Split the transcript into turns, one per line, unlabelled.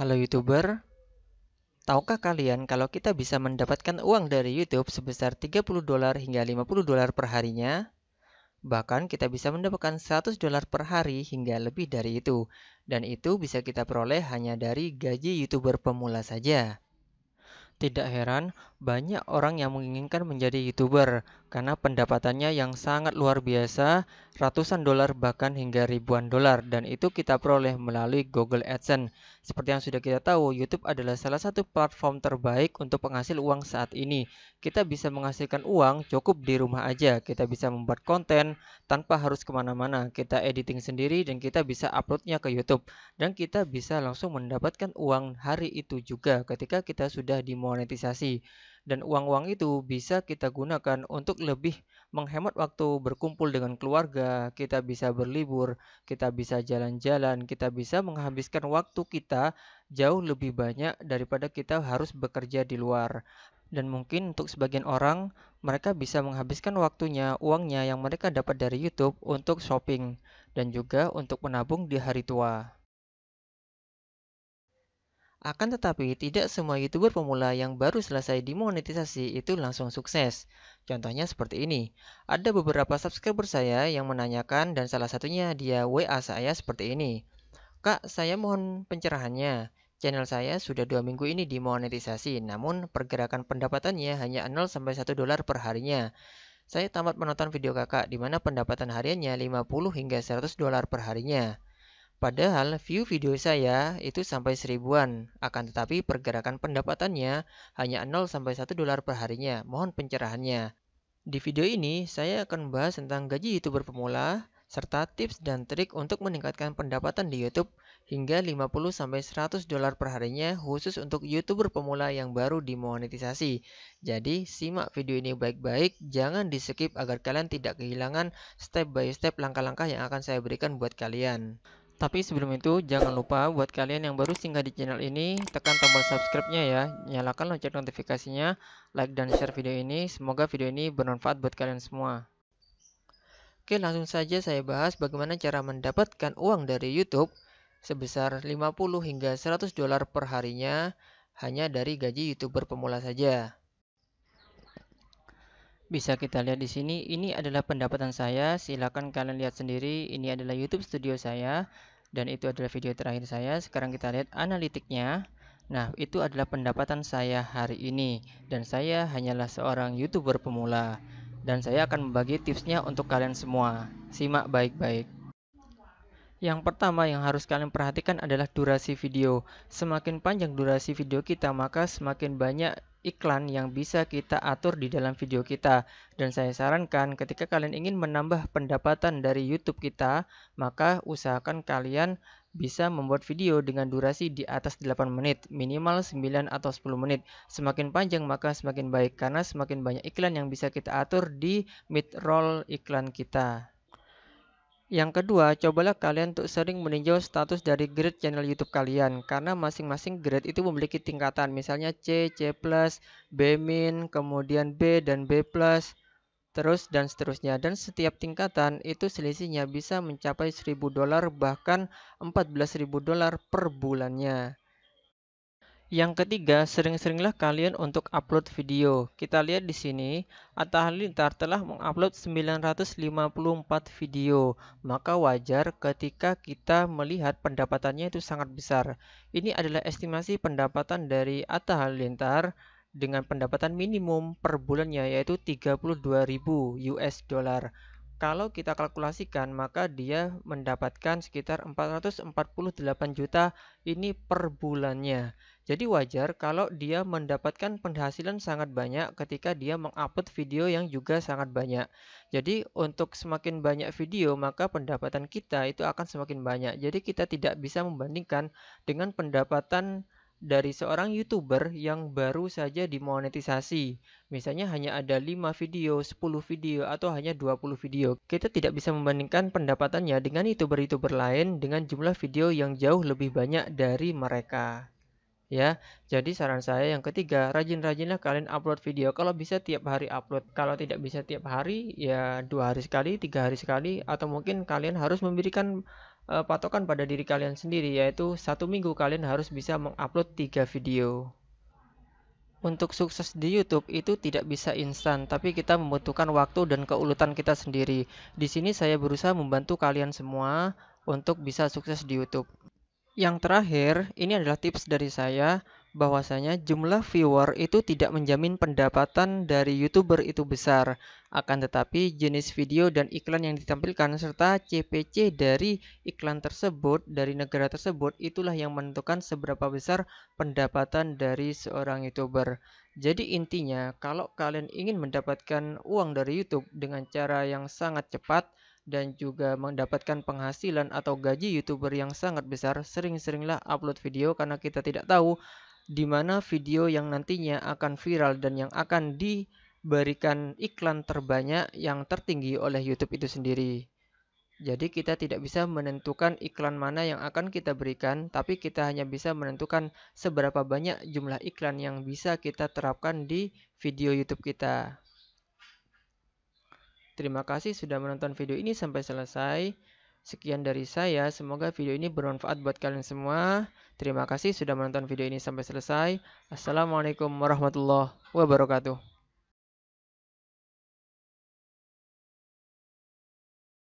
Halo YouTuber, tahukah kalian kalau kita bisa mendapatkan uang dari YouTube sebesar 30 dolar hingga 50 dolar per harinya? Bahkan kita bisa mendapatkan 100 dolar per hari hingga lebih dari itu, dan itu bisa kita peroleh hanya dari gaji YouTuber pemula saja. Tidak heran banyak orang yang menginginkan menjadi YouTuber karena pendapatannya yang sangat luar biasa, ratusan dolar bahkan hingga ribuan dolar dan itu kita peroleh melalui Google AdSense. Seperti yang sudah kita tahu, YouTube adalah salah satu platform terbaik untuk penghasil uang saat ini. Kita bisa menghasilkan uang cukup di rumah aja. Kita bisa membuat konten tanpa harus kemana-mana. Kita editing sendiri dan kita bisa uploadnya ke YouTube. Dan kita bisa langsung mendapatkan uang hari itu juga ketika kita sudah dimonetisasi. Dan uang-uang itu bisa kita gunakan untuk lebih menghemat waktu berkumpul dengan keluarga, kita bisa berlibur, kita bisa jalan-jalan, kita bisa menghabiskan waktu kita jauh lebih banyak daripada kita harus bekerja di luar. Dan mungkin untuk sebagian orang, mereka bisa menghabiskan waktunya, uangnya yang mereka dapat dari YouTube untuk shopping dan juga untuk menabung di hari tua. Akan tetapi, tidak semua YouTuber pemula yang baru selesai dimonetisasi itu langsung sukses. Contohnya seperti ini. Ada beberapa subscriber saya yang menanyakan dan salah satunya dia WA saya seperti ini. Kak, saya mohon pencerahannya. Channel saya sudah dua minggu ini dimonetisasi, namun pergerakan pendapatannya hanya 0-1 dolar per harinya. Saya tamat menonton video kakak di mana pendapatan hariannya 50 hingga 100 dolar per harinya. Padahal view video saya itu sampai seribuan, akan tetapi pergerakan pendapatannya hanya 0 sampai 1 dolar per harinya. Mohon pencerahannya. Di video ini saya akan membahas tentang gaji YouTuber pemula serta tips dan trik untuk meningkatkan pendapatan di YouTube hingga 50 sampai 100 dolar per harinya khusus untuk YouTuber pemula yang baru dimonetisasi. Jadi, simak video ini baik-baik, jangan di-skip agar kalian tidak kehilangan step by step langkah-langkah yang akan saya berikan buat kalian. Tapi sebelum itu, jangan lupa buat kalian yang baru singgah di channel ini, tekan tombol subscribe-nya ya, nyalakan lonceng notifikasinya, like dan share video ini. Semoga video ini bermanfaat buat kalian semua. Oke, langsung saja saya bahas bagaimana cara mendapatkan uang dari YouTube sebesar 50 hingga 100 dolar per harinya hanya dari gaji YouTuber pemula saja bisa kita lihat di sini. Ini adalah pendapatan saya. Silakan kalian lihat sendiri. Ini adalah YouTube Studio saya dan itu adalah video terakhir saya. Sekarang kita lihat analitiknya. Nah, itu adalah pendapatan saya hari ini dan saya hanyalah seorang YouTuber pemula dan saya akan membagi tipsnya untuk kalian semua. Simak baik-baik. Yang pertama yang harus kalian perhatikan adalah durasi video. Semakin panjang durasi video kita, maka semakin banyak iklan yang bisa kita atur di dalam video kita. Dan saya sarankan ketika kalian ingin menambah pendapatan dari YouTube kita, maka usahakan kalian bisa membuat video dengan durasi di atas 8 menit, minimal 9 atau 10 menit. Semakin panjang maka semakin baik karena semakin banyak iklan yang bisa kita atur di mid-roll iklan kita. Yang kedua, cobalah kalian untuk sering meninjau status dari grade channel YouTube kalian karena masing-masing grade itu memiliki tingkatan, misalnya C, C+, B-, kemudian B dan B+, terus dan seterusnya. Dan setiap tingkatan itu selisihnya bisa mencapai 1000 dolar bahkan 14000 dolar per bulannya. Yang ketiga, sering-seringlah kalian untuk upload video. Kita lihat di sini, Atta Halilintar telah mengupload 954 video. Maka wajar ketika kita melihat pendapatannya itu sangat besar. Ini adalah estimasi pendapatan dari Atta Halilintar dengan pendapatan minimum per bulannya yaitu 32.000 US dollar. Kalau kita kalkulasikan, maka dia mendapatkan sekitar 448 juta ini per bulannya. Jadi wajar kalau dia mendapatkan penghasilan sangat banyak ketika dia mengupload video yang juga sangat banyak. Jadi untuk semakin banyak video maka pendapatan kita itu akan semakin banyak. Jadi kita tidak bisa membandingkan dengan pendapatan dari seorang YouTuber yang baru saja dimonetisasi. Misalnya hanya ada 5 video, 10 video, atau hanya 20 video. Kita tidak bisa membandingkan pendapatannya dengan YouTuber-YouTuber lain dengan jumlah video yang jauh lebih banyak dari mereka. Ya, jadi saran saya yang ketiga, rajin-rajinlah kalian upload video. Kalau bisa tiap hari upload. Kalau tidak bisa tiap hari, ya dua hari sekali, tiga hari sekali, atau mungkin kalian harus memberikan uh, patokan pada diri kalian sendiri yaitu satu minggu kalian harus bisa mengupload 3 video. Untuk sukses di YouTube itu tidak bisa instan, tapi kita membutuhkan waktu dan keuletan kita sendiri. Di sini saya berusaha membantu kalian semua untuk bisa sukses di YouTube. Yang terakhir, ini adalah tips dari saya bahwasanya jumlah viewer itu tidak menjamin pendapatan dari YouTuber itu besar. Akan tetapi jenis video dan iklan yang ditampilkan serta CPC dari iklan tersebut dari negara tersebut itulah yang menentukan seberapa besar pendapatan dari seorang YouTuber. Jadi intinya kalau kalian ingin mendapatkan uang dari YouTube dengan cara yang sangat cepat, dan juga mendapatkan penghasilan atau gaji YouTuber yang sangat besar, sering-seringlah upload video karena kita tidak tahu di mana video yang nantinya akan viral dan yang akan diberikan iklan terbanyak yang tertinggi oleh YouTube itu sendiri. Jadi kita tidak bisa menentukan iklan mana yang akan kita berikan, tapi kita hanya bisa menentukan seberapa banyak jumlah iklan yang bisa kita terapkan di video YouTube kita. Terima kasih sudah menonton video ini sampai selesai. Sekian dari saya, semoga video ini bermanfaat buat kalian semua. Terima kasih sudah menonton video ini sampai selesai. Assalamualaikum warahmatullahi wabarakatuh.